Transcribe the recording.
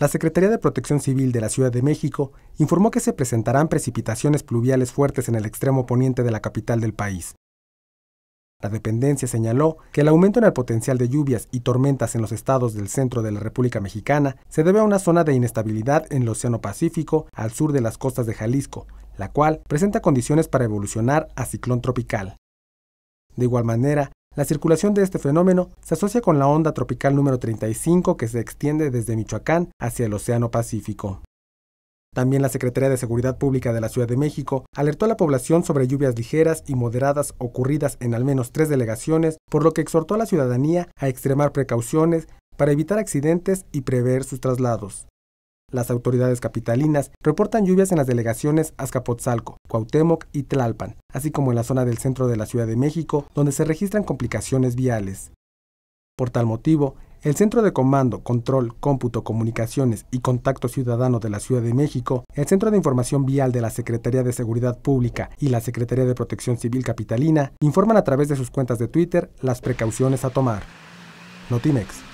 La Secretaría de Protección Civil de la Ciudad de México informó que se presentarán precipitaciones pluviales fuertes en el extremo poniente de la capital del país. La dependencia señaló que el aumento en el potencial de lluvias y tormentas en los estados del centro de la República Mexicana se debe a una zona de inestabilidad en el Océano Pacífico al sur de las costas de Jalisco, la cual presenta condiciones para evolucionar a ciclón tropical. De igual manera, la circulación de este fenómeno se asocia con la onda tropical número 35 que se extiende desde Michoacán hacia el Océano Pacífico. También la Secretaría de Seguridad Pública de la Ciudad de México alertó a la población sobre lluvias ligeras y moderadas ocurridas en al menos tres delegaciones, por lo que exhortó a la ciudadanía a extremar precauciones para evitar accidentes y prever sus traslados. Las autoridades capitalinas reportan lluvias en las delegaciones Azcapotzalco, Cuauhtémoc y Tlalpan, así como en la zona del centro de la Ciudad de México, donde se registran complicaciones viales. Por tal motivo, el Centro de Comando, Control, Cómputo, Comunicaciones y Contacto Ciudadano de la Ciudad de México, el Centro de Información Vial de la Secretaría de Seguridad Pública y la Secretaría de Protección Civil Capitalina informan a través de sus cuentas de Twitter las precauciones a tomar. Notimex.